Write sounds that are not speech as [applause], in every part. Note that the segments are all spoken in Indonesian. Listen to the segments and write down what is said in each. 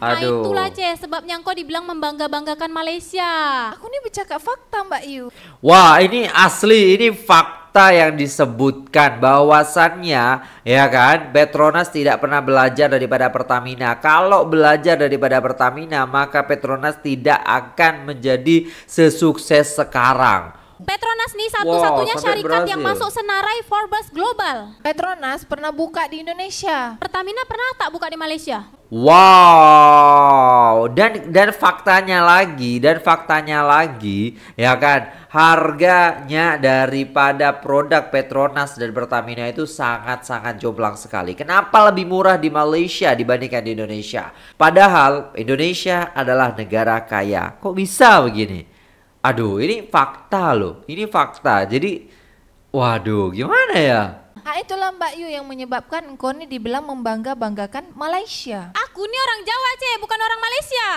Nah, Aduh. itulah Ceh, sebabnya engkau dibilang membangga-banggakan Malaysia. Aku ini bercakap fakta Mbak Yu. Wah ini asli, ini fakta yang disebutkan bahwasannya ya kan Petronas tidak pernah belajar daripada Pertamina. Kalau belajar daripada Pertamina maka Petronas tidak akan menjadi sesukses sekarang. Petronas nih satu-satunya wow, syarikat berhasil. yang masuk senarai Forbes Global. Petronas pernah buka di Indonesia. Pertamina pernah tak buka di Malaysia? Wow, dan dan faktanya lagi, dan faktanya lagi, ya kan, harganya daripada produk Petronas dan Pertamina itu sangat-sangat jomplang sekali. Kenapa lebih murah di Malaysia dibandingkan di Indonesia? Padahal Indonesia adalah negara kaya. Kok bisa begini? Aduh, ini fakta loh, ini fakta. Jadi, waduh, gimana ya? Nah itulah Mbak Yu yang menyebabkan engkau ini dibilang membangga-banggakan Malaysia. Aku ini orang Jawa, Ce, bukan orang Malaysia.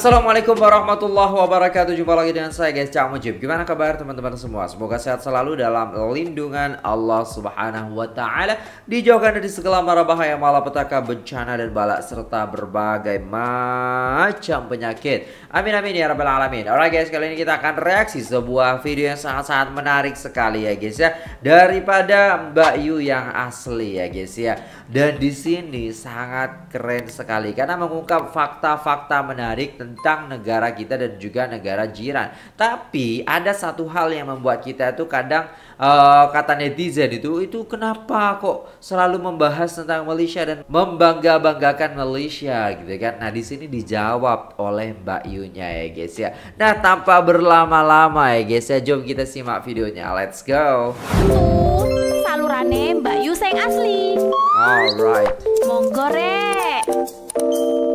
Assalamualaikum warahmatullahi wabarakatuh Jumpa lagi dengan saya guys Cak Mujib Gimana kabar teman-teman semua Semoga sehat selalu dalam lindungan Allah subhanahu wa ta'ala Dijauhkan dari segala mara bahaya malapetaka bencana dan balak Serta berbagai macam penyakit Amin amin ya rabbal alamin Alright guys kali ini kita akan reaksi sebuah video yang sangat-sangat menarik sekali ya guys ya Daripada Mbak Yu yang asli ya guys ya Dan di sini sangat keren sekali Karena mengungkap fakta-fakta menarik tentang negara kita dan juga negara jiran. Tapi ada satu hal yang membuat kita itu kadang uh, kata netizen itu itu kenapa kok selalu membahas tentang Malaysia dan membangga-banggakan Malaysia gitu kan. Nah, di sini dijawab oleh Mbak Yunya ya guys ya. Nah, tanpa berlama-lama ya guys ya, jom kita simak videonya. Let's go suarane Mbak Yu sing asli. Alright. Monggo rek.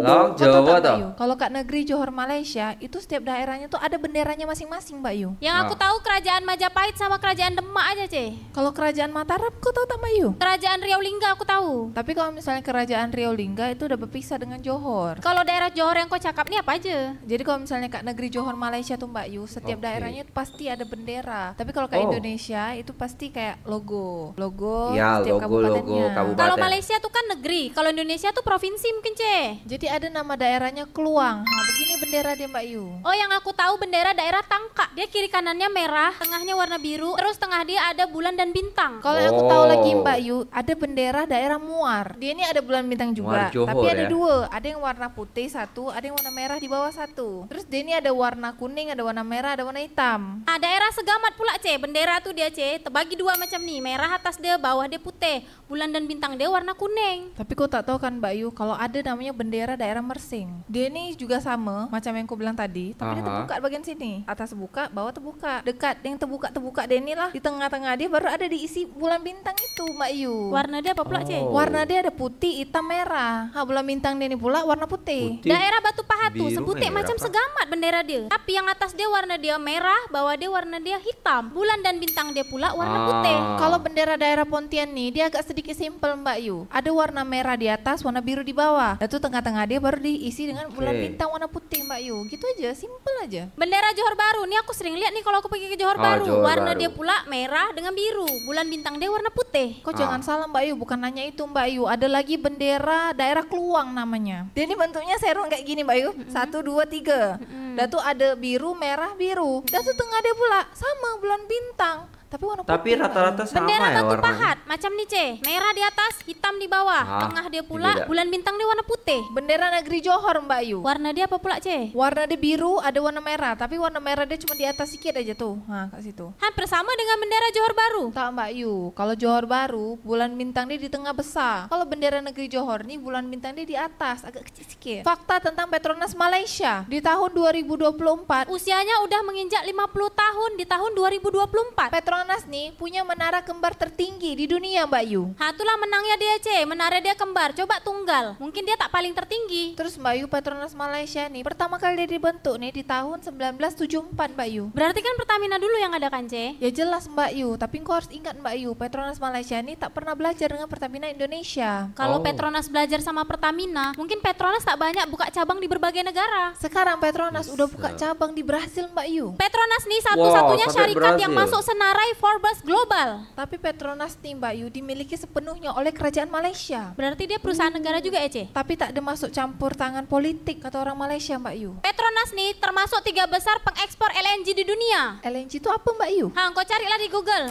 Long Jawa toh. Kalau Kak Negeri Johor Malaysia itu setiap daerahnya tuh ada benderanya masing-masing Mbak Yu. Yang aku ah. tahu Kerajaan Majapahit sama Kerajaan Demak aja ceh. Kalau Kerajaan Mataram kau tahu tak Mbak Yu? Kerajaan Riau Lingga aku tahu. Tapi kalau misalnya Kerajaan Riau Lingga itu udah berpisah dengan Johor. Kalau daerah Johor yang kau cakap ini apa aja? Jadi kalau misalnya Kak Negeri Johor Malaysia tuh Mbak Yu setiap okay. daerahnya pasti ada bendera. Tapi kalau Kak oh. Indonesia itu pasti kayak logo. Logo logo ya, setiap logo, kabupatennya. Logo, kabupaten. Kalau Malaysia tuh kan negeri, kalau Indonesia tuh provinsi mungkin Ce. Jadi ada nama daerahnya Keluang. Nah, begini bendera dia Mbak Yu. Oh, yang aku tahu bendera daerah Tangka. Dia kiri kanannya merah, tengahnya warna biru, terus tengah dia ada bulan dan bintang. Kalau oh. aku tahu oh. lagi Mbak Yu, ada bendera daerah Muar. Dia ini ada bulan bintang juga, Johor, tapi ada ya? dua. Ada yang warna putih satu, ada yang warna merah di bawah satu. Terus dia ini ada warna kuning, ada warna merah, ada warna hitam. Nah, daerah Segamat pula C, bendera tuh dia C, terbagi dua macam nih, merah atas dia, bawah dia putih. Bulan dan bintang dia warna kuning. Tapi kau tak tahu kan Mbak Yu, kalau ada namanya bendera daerah Mersing. Dia ini juga sama, macam yang kau bilang tadi, tapi Aha. dia terbuka bagian sini. Atas buka, bawah terbuka. Dekat yang terbuka-terbuka dia lah di tengah-tengah dia baru ada diisi bulan bintang itu Mbak Yu. Warna dia apa pula, oh. Warna dia ada putih, hitam, merah. Ha, bulan bintang dia ini pula warna putih. putih. Daerah Batu Pahatu, eh, sebutik macam apa? segamat bendera dia. Tapi yang atas dia warna dia merah, bawah dia warna dia hitam. Bulan dan bintang dia pula warna ah. putih. Kalau bendera daerah daerah Pontian nih, dia agak sedikit simpel Mbak Yu. Ada warna merah di atas, warna biru di bawah. tuh tengah-tengah dia baru diisi dengan bulan bintang warna putih Mbak Yu. Gitu aja, simpel aja. Bendera Johor Baru, nih aku sering lihat nih kalau aku pergi ke Johor oh, Baru. Johor warna Baru. dia pula merah dengan biru. Bulan bintang dia warna putih. Kok ah. jangan salah Mbak Yu, bukan nanya itu Mbak Yu. Ada lagi bendera daerah Keluang namanya. Dia ini bentuknya serong kayak gini Mbak Yu. Satu, dua, tiga. Mm Dan tuh ada biru, merah, biru. Dan tuh tengah dia pula sama bulan bintang. Tapi warna putih. Tapi rata-rata sama Bendera ya batu pahat, macam nih C. Merah di atas, hitam di bawah. Ah, Tengah dia pula, bulan bintang dia warna putih. Bendera negeri Johor Mbak Yu. Warna dia apa pula C? Warna dia biru, ada warna merah. Tapi warna merah dia cuma di atas sedikit aja tuh. Nah, kak situ. Hampir sama dengan bendera Johor Baru. Tak Mbak Yu, kalau Johor Baru, bulan bintang dia di tengah besar. Kalau bendera negeri Johor nih, bulan bintang dia di atas, agak kecil sedikit. Fakta tentang Petronas Malaysia di tahun 2024. Usianya udah menginjak 50 tahun di tahun 2024. Petronas Petronas nih punya menara kembar tertinggi di dunia Mbak Yu. Ha itulah menangnya dia C, menara dia kembar. Coba tunggal, mungkin dia tak paling tertinggi. Terus Mbak Yu Petronas Malaysia nih pertama kali dia dibentuk nih di tahun 1974 Mbak Yu. Berarti kan Pertamina dulu yang ada kan C? Ya jelas Mbak Yu, tapi kau harus ingat Mbak Yu, Petronas Malaysia nih tak pernah belajar dengan Pertamina Indonesia. Kalau oh. Petronas belajar sama Pertamina, mungkin Petronas tak banyak buka cabang di berbagai negara. Sekarang Petronas yes, udah buka cabang di Brasil Mbak Yu. Petronas nih satu-satunya wow, syarikat yang masuk senarai by Forbes Global. Tapi Petronas nih Mbak Yu dimiliki sepenuhnya oleh kerajaan Malaysia. Berarti dia perusahaan negara juga Ece? Ya, Tapi tak ada masuk campur tangan politik atau orang Malaysia Mbak Yu. Petronas nih termasuk tiga besar pengekspor LNG di dunia. LNG itu apa Mbak Yu? Hah, kau carilah di Google.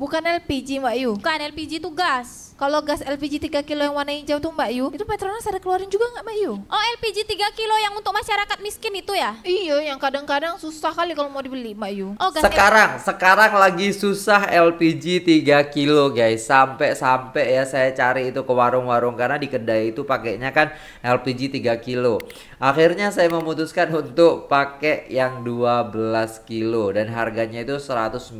Bukan LPG Mbak Yu. Bukan LPG itu gas. Kalau gas LPG 3 kilo yang warna hijau tuh Mbak Yu, itu Petronas ada keluarin juga nggak Mbak Yu? Oh LPG 3 kilo yang untuk masyarakat miskin itu ya? Iya, yang kadang-kadang susah kali kalau mau dibeli Mbak Yu. Oh, gas sekarang, LPG. sekarang lagi susah LPG 3 kilo guys. Sampai-sampai ya saya cari itu ke warung-warung karena di kedai itu pakainya kan LPG 3 kilo. Akhirnya saya memutuskan untuk pakai yang 12 kilo dan harganya itu 194.000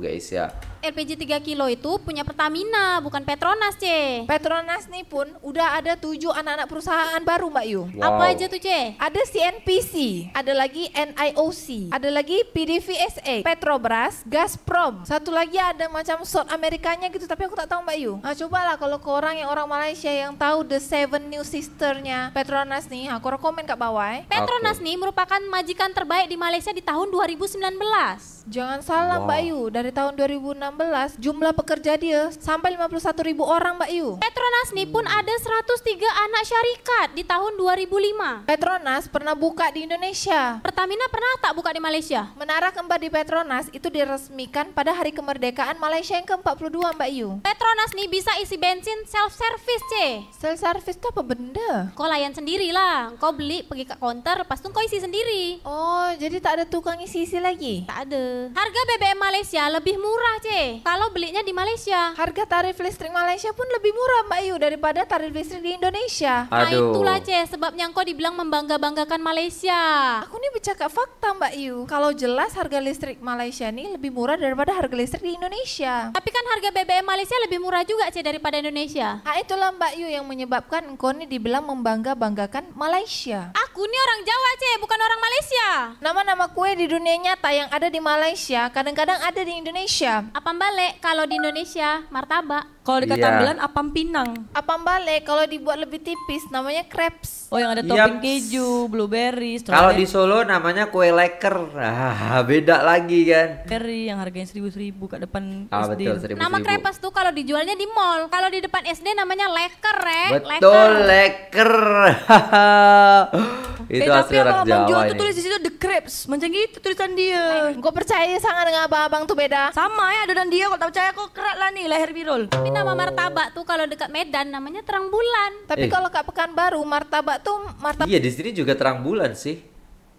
guys ya. LPG 3 kilo itu punya Pertamina, bukan Petronas, C. Petronas nih pun udah ada tujuh anak-anak perusahaan baru, Mbak Yu. Wow. Apa aja tuh, C? Ada CNPC, ada lagi NIOC, ada lagi PDVSA, Petrobras, Gazprom. Satu lagi ada macam short Amerikanya gitu, tapi aku tak tahu, Mbak Yu. Nah, cobalah kalau ke orang yang orang Malaysia yang tahu The Seven New Sisternya Petronas nih, aku rekomen ke bawah. Eh. Petronas okay. nih merupakan majikan terbaik di Malaysia di tahun 2019. Jangan salah, wow. Mbak Yu, dari tahun 2016 2016 jumlah pekerja dia sampai 51 ribu orang Mbak Yu. Petronas nih pun ada 103 anak syarikat di tahun 2005. Petronas pernah buka di Indonesia. Pertamina pernah tak buka di Malaysia? Menara kembar di Petronas itu diresmikan pada hari kemerdekaan Malaysia yang ke-42 Mbak Yu. Petronas nih bisa isi bensin self-service C. Self-service itu apa benda? Kau layan sendiri lah. Kau beli pergi ke konter lepas itu kau isi sendiri. Oh jadi tak ada tukang isi-isi lagi? Tak ada. Harga BBM Malaysia lebih murah C kalau belinya di Malaysia. Harga tarif listrik Malaysia pun lebih murah Mbak Yu daripada tarif listrik di Indonesia. Nah, Aduh. Nah itulah C, sebabnya engkau dibilang membangga-banggakan Malaysia. Aku ini bercakap fakta Mbak Yu, kalau jelas harga listrik Malaysia ini lebih murah daripada harga listrik di Indonesia. Tapi kan harga BBM Malaysia lebih murah juga C daripada Indonesia. Nah itulah Mbak Yu yang menyebabkan engkau ini dibilang membangga-banggakan Malaysia. Aku aku ini orang Jawa, Ce, bukan orang Malaysia. Nama-nama kue di dunia nyata yang ada di Malaysia, kadang-kadang ada di Indonesia. Apam balek kalau di Indonesia, martabak. Kalau di Ketambelan, iya. yeah. apam pinang. Apam balek kalau dibuat lebih tipis, namanya crepes. Oh, yang ada iya. topping yep. keju, blueberry, strawberry. Kalau di Solo namanya kue leker. Ah, beda lagi kan. Berry yang harganya seribu-seribu ke depan ah, SD. Betul, seribu, Nama crepes tuh kalau dijualnya di mall, kalau di depan SD namanya leker, Rek. Eh. Betul, leker. leker. [laughs] Eh, itu eh, asli orang Jawa Abang itu tulis di situ The Crepes, macam gitu tulisan dia. Eh, gue percaya sangat dengan abang-abang tuh beda. Sama ya ada dan dia, kalau tak percaya kok kerat lah nih leher oh. Tapi nama martabak tuh kalau dekat Medan namanya terang bulan. Eh. Tapi eh. kalau ke Pekanbaru martabak tuh martabak. Iya di sini juga terang bulan sih.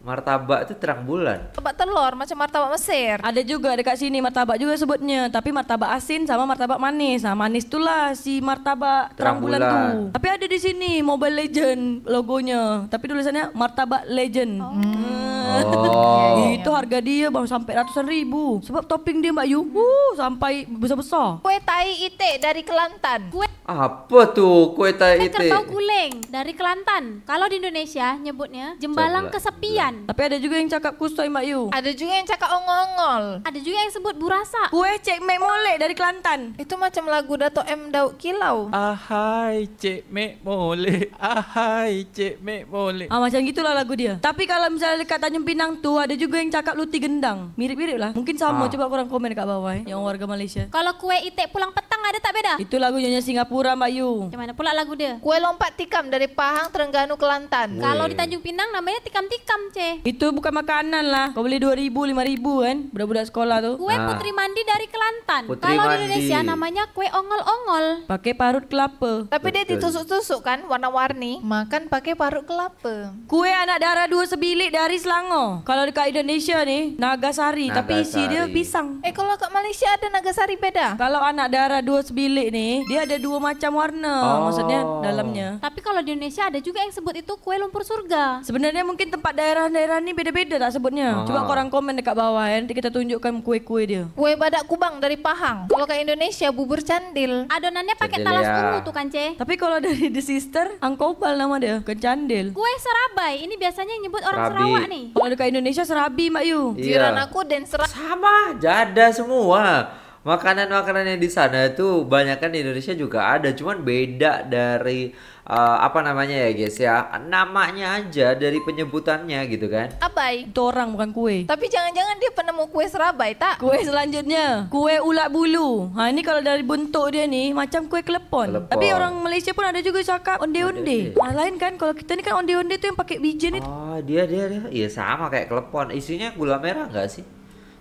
Martabak itu terang bulan. Martabak telur macam martabak Mesir. Ada juga dekat sini martabak juga sebutnya, tapi martabak asin sama martabak manis. Nah, manis itulah si martabak terang, terang bulan, bulan tuh. Tapi ada di sini Mobile Legend logonya, tapi tulisannya martabak legend. Oh. Hmm. Oh. Iya, iya, iya. itu harga dia bang sampai ratusan ribu. Sebab topping dia Mbak Yu uh, sampai besar-besar. Kue tai ite dari Kelantan. Kue apa tuh kue tai ite? Kue kerbau kuleng dari Kelantan. Kalau di Indonesia nyebutnya jembalang Coba. kesepian. Tapi ada juga yang cakap kusoi Mbak Yu. Ada juga yang cakap ongol-ongol. Ada juga yang sebut burasa. Kue cek mek molek dari Kelantan. Itu macam lagu Dato M Daud Kilau. Ahai cek mek molek, ahai cek mek molek. Ah macam gitulah lagu dia. Tapi kalau misalnya dekat tanya yang Pinang tuh ada juga yang cakap luti gendang. Mirip-mirip lah. Mungkin sama. Ah. Coba kurang komen kak bawah ya, yang warga Malaysia. Kalau kue itik pulang petang ada tak beda? Itu lagu nyanyi Singapura Mbak Yu. Gimana pula lagu dia? Kue lompat tikam dari Pahang, Terengganu Kelantan. Kalau di Tanjung Pinang namanya tikam-tikam, Ce. Itu bukan makanan lah. Kau beli 2000, 5000 kan budak-budak sekolah tuh. Kue ah. putri mandi dari Kelantan. Kalau di Indonesia namanya kue ongol-ongol. Pakai parut kelapa. Tapi Betul. dia ditusuk-tusuk kan warna-warni. Makan pakai parut kelapa. Kue anak darah dua sebilik dari Selangor. Kalau di Indonesia nih Nagasari, Naga tapi isi dia pisang. Eh kalau ke Malaysia ada Nagasari beda? Kalau anak darah dua sebilik nih, dia ada dua macam warna. Oh. Maksudnya dalamnya. Tapi kalau di Indonesia ada juga yang sebut itu kue lumpur surga. Sebenarnya mungkin tempat daerah-daerah ini beda-beda tak sebutnya. Oh. Ah. Coba korang komen dekat bawah ya, nanti kita tunjukkan kue-kue dia. Kue badak kubang dari Pahang. Kalau ke Indonesia bubur candil. Adonannya pakai talas ya. ungu tuh kan, Ce? Tapi kalau dari The Sister, angkopal nama dia, ke candil. Kue serabai, ini biasanya yang nyebut orang Rabi. Sarawak nih. Kalau ke Indonesia serabi Mak Yu. Iya. Jiran aku dan serabi. Sama, jada semua makanan-makanan yang di sana itu banyak kan di Indonesia juga ada cuman beda dari uh, apa namanya ya guys ya namanya aja dari penyebutannya gitu kan abai itu bukan kue tapi jangan-jangan dia penemu kue serabai tak kue selanjutnya kue ulak bulu ha ini kalau dari bentuk dia nih macam kue klepon. tapi orang Malaysia pun ada juga cakap onde-onde nah lain kan kalau kita ini kan onde-onde tuh yang pakai biji oh, itu oh dia dia dia iya sama kayak klepon. isinya gula merah enggak sih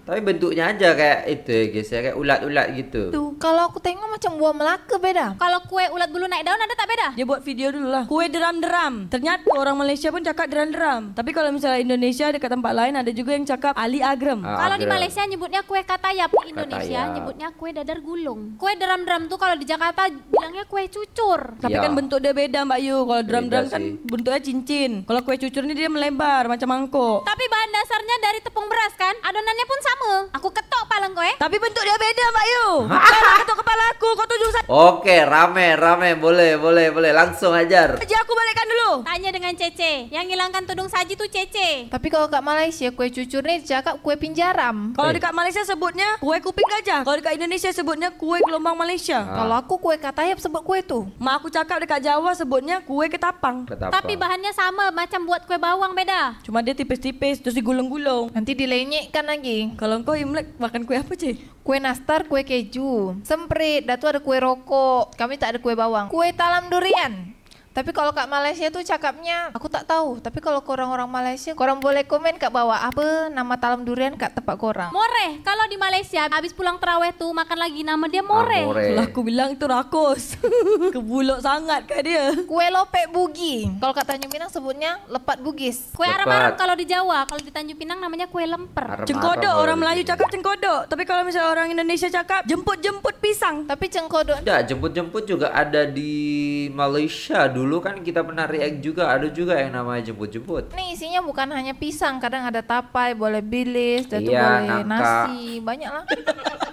tapi bentuknya aja kayak itu ya guys ya, kayak ulat-ulat gitu. Tuh, kalau aku tengok macam buah melaka beda. Kalau kue ulat bulu naik daun ada tak beda? Dia buat video dulu lah. Kue deram-deram. Ternyata orang Malaysia pun cakap deram-deram. Tapi kalau misalnya Indonesia dekat tempat lain ada juga yang cakap ali agrem. Ah, kalau di Malaysia nyebutnya kue kataya, di Indonesia kataya. nyebutnya kue dadar gulung. Kue deram-deram tuh kalau di Jakarta bilangnya kue cucur. Tapi ya. kan bentuk dia beda Mbak Yu. Kalau deram-deram kan bentuknya cincin. Kalau kue cucur ini dia melebar macam mangkok. Tapi bahan dasarnya dari tepung beras kan? Adonannya pun sama sama. Aku ketok kepala kau eh. Tapi bentuk dia beda mak Yu. nak ketok kepala aku kau tunjuk Oke, rame, rame, boleh, boleh, boleh, langsung ajar. Aja aku balikan dulu. Tanya dengan Cece, yang hilangkan tudung saji tuh Cece. Tapi kalau Kak Malaysia kue cucur nih cakap kue pinjaram. Kalau eh. di Kak Malaysia sebutnya kue kuping gajah. Kalau di Kak Indonesia sebutnya kue gelombang Malaysia. Ah. Kalau aku kue katayap sebut kue tuh. Ma aku cakap di Kak Jawa sebutnya kue ketapang. ketapang. Tapi bahannya sama macam buat kue bawang beda. Cuma dia tipis-tipis terus digulung-gulung. Nanti dilenyekkan lagi. Kalau kau Imlek makan kue apa, cie? Kue nastar, kue keju, semprit, Datu tu ada kue rokok rokok. Kami tak ada kue bawang. Kue talam durian. Tapi kalau Kak Malaysia tuh cakapnya aku tak tahu. Tapi kalau korang orang Malaysia, korang boleh komen Kak bawa apa nama talam durian Kak tempat korang. More, kalau di Malaysia habis pulang terawih tuh makan lagi nama dia more. Ah, more. aku bilang itu rakus. [laughs] Kebulok sangat Kak dia. Kue lopek bugi. Kalau Kak Tanjung Pinang sebutnya lepat bugis. Kue arem kalau di Jawa, kalau di Tanjung Pinang namanya kue lemper. Arem cengkodok orang Melayu cakap cengkodok. Tapi kalau misalnya orang Indonesia cakap jemput-jemput pisang. Tapi cengkodok. Ya, jemput-jemput juga ada di Malaysia dulu kan kita pernah react juga ada juga yang namanya jemput-jemput. Ini isinya bukan hanya pisang, kadang ada tapai, boleh bilis, dan iya, boleh nangka. nasi, banyak lah. [laughs]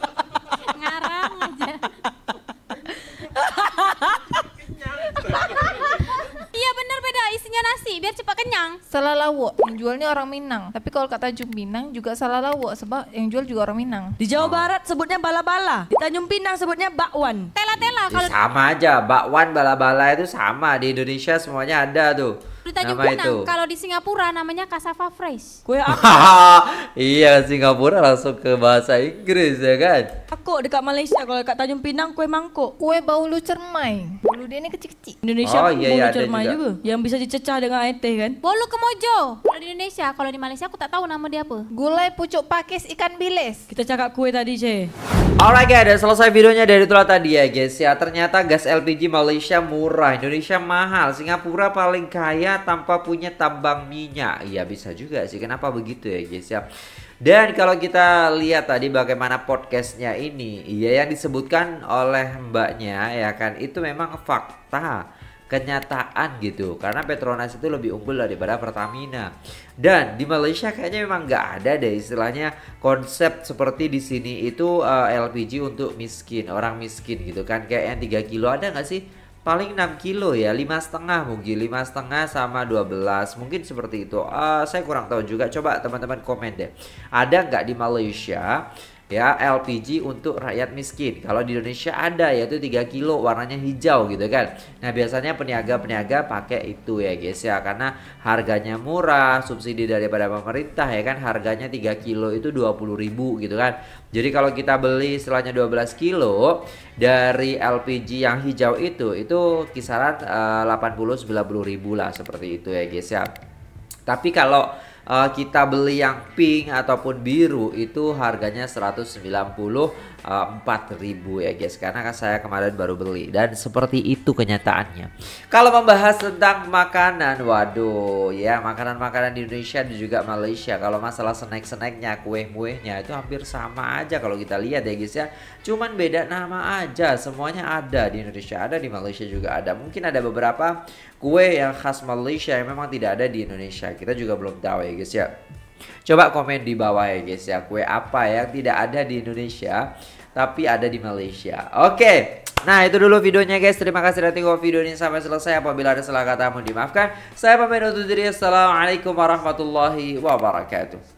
nasi biar cepat kenyang. Salah lawo, yang jualnya orang Minang. Tapi kalau kata Jum Minang juga salah lawo sebab yang jual juga orang Minang. Di Jawa oh. Barat sebutnya bala-bala, di Tanjung Pinang sebutnya bakwan. Tela-tela kalau sama aja, bakwan bala-bala itu sama di Indonesia semuanya ada tuh. Berita Kalau di Singapura namanya cassava fresh. Kue apa? [laughs] iya, Singapura langsung ke bahasa Inggris ya kan. Aku dekat Malaysia kalau dekat Tanjung Pinang kue mangkok. Kue lu cermai. Bulu dia ini kecil-kecil. Indonesia oh, iya, iya, cermai juga. juga. Yang bisa dicecah dengan air teh kan. Bolu kemojo. Kalau di Indonesia, kalau di Malaysia aku tak tahu nama dia apa. Gulai pucuk pakis ikan bilis. Kita cakap kue tadi, je. Alright guys, udah selesai videonya dari itulah tadi ya guys ya. Ternyata gas LPG Malaysia murah, Indonesia mahal, Singapura paling kaya, tanpa punya tambang minyak. Ya bisa juga sih. Kenapa begitu ya guys ya? Dan kalau kita lihat tadi bagaimana podcastnya ini, ya yang disebutkan oleh mbaknya ya kan itu memang fakta kenyataan gitu karena Petronas itu lebih unggul daripada Pertamina dan di Malaysia kayaknya memang nggak ada deh istilahnya konsep seperti di sini itu uh, eh, LPG untuk miskin orang miskin gitu kan kayak yang 3 kilo ada nggak sih paling 6 kilo ya lima setengah mungkin lima setengah sama 12 mungkin seperti itu uh, saya kurang tahu juga coba teman-teman komen deh ada nggak di Malaysia ya LPG untuk rakyat miskin. Kalau di Indonesia ada yaitu 3 kilo warnanya hijau gitu kan. Nah, biasanya peniaga-peniaga pakai itu ya guys ya karena harganya murah, subsidi daripada pemerintah ya kan harganya 3 kilo itu 20.000 gitu kan. Jadi kalau kita beli dua 12 kilo dari LPG yang hijau itu itu kisaran uh, 80 90.000 lah seperti itu ya guys ya. Tapi kalau Eh, kita beli yang pink ataupun biru itu harganya 190 4000 eh, ya guys karena kan saya kemarin baru beli dan seperti itu kenyataannya kalau membahas tentang makanan waduh ya makanan-makanan di Indonesia dan juga Malaysia kalau masalah snack-snacknya kue-muehnya itu hampir sama aja kalau kita lihat ya guys ya cuman beda nama aja semuanya ada di Indonesia ada di Malaysia juga ada mungkin ada beberapa kue yang khas Malaysia yang memang tidak ada di Indonesia kita juga belum tahu ya guys ya Coba komen di bawah ya guys ya kue apa yang tidak ada di Indonesia tapi ada di Malaysia. Oke. Okay. Nah itu dulu videonya guys Terima kasih sudah tengok video ini sampai selesai Apabila ada salah kata mohon dimaafkan Saya pamit untuk diri Assalamualaikum warahmatullahi wabarakatuh